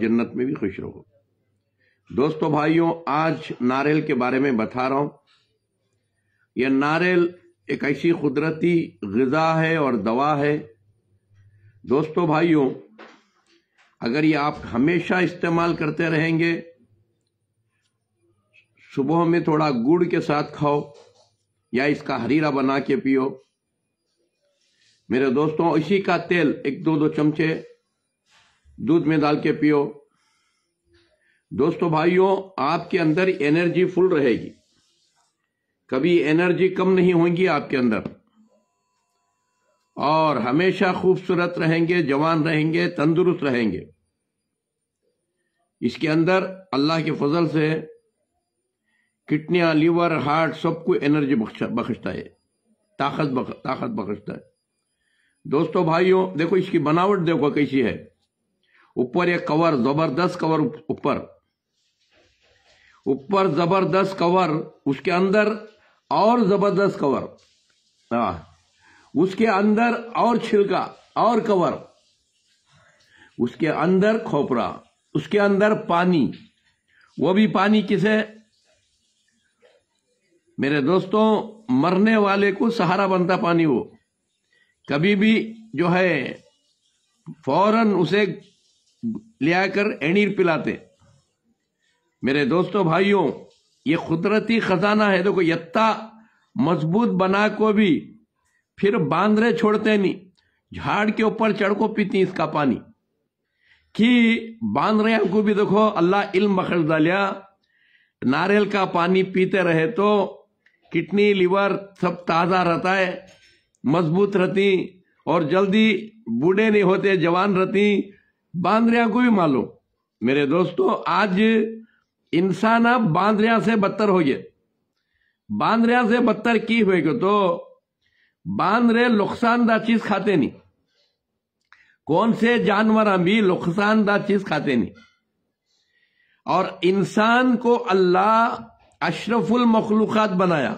जन्नत में भी खुश रहो दोस्तों भाइयों आज नारियल के बारे में बता रहा हूं यह नारियल एक ऐसी कुदरती गजा है और दवा है दोस्तों भाइयों अगर ये आप हमेशा इस्तेमाल करते रहेंगे सुबह में थोड़ा गुड़ के साथ खाओ या इसका हरीरा बना के पियो मेरे दोस्तों इसी का तेल एक दो दो चमचे दूध में डाल के पियो दोस्तों भाइयों आपके अंदर एनर्जी फुल रहेगी कभी एनर्जी कम नहीं होगी आपके अंदर और हमेशा खूबसूरत रहेंगे जवान रहेंगे तंदुरुस्त रहेंगे इसके अंदर अल्लाह के फजल से किडनिया लीवर हार्ट सबको एनर्जी बख्शता है ताकत बख, ताकत बख्शता है दोस्तों भाइयों देखो इसकी बनावट देखो कैसी है ऊपर ये कवर जबरदस्त कवर ऊपर ऊपर जबरदस्त कवर उसके अंदर और जबरदस्त कवर हाँ उसके अंदर और छिलका और कवर उसके अंदर खोपरा उसके अंदर पानी वो भी पानी किसे मेरे दोस्तों मरने वाले को सहारा बनता पानी वो कभी भी जो है फौरन उसे आकर एणीर पिलाते मेरे दोस्तों भाइयों ये कुदरती खजाना है देखो यत्ता मजबूत बना को भी फिर बांद्रे छोड़ते नहीं झाड़ के ऊपर चढ़ को पीती इसका पानी कि बांद्रे को भी देखो अल्लाह इल्म बखर डालिया नारियल का पानी पीते रहे तो किडनी लिवर सब ताज़ा रहता है मजबूत रहती और जल्दी बूढ़े नहीं होते जवान रहती बांद्रिया को भी मालूम मेरे दोस्तों आज इंसान अब बांद्रिया से बदतर हो गए बांद्रिया से बदतर की हुए क्यों तो बांद्रे नुकसानदा चीज खाते नहीं कौन से जानवर भी नुकसानदा चीज खाते नहीं और इंसान को अल्लाह अशरफुल मखलूकत बनाया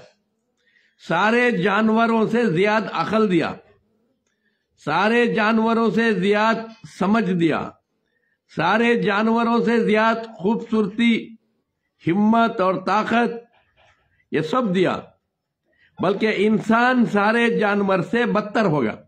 सारे जानवरों से ज्यादा अकल दिया सारे जानवरों से ज्याद समझ दिया सारे जानवरों से ज्याद खूबसूरती हिम्मत और ताकत ये सब दिया बल्कि इंसान सारे जानवर से बदतर होगा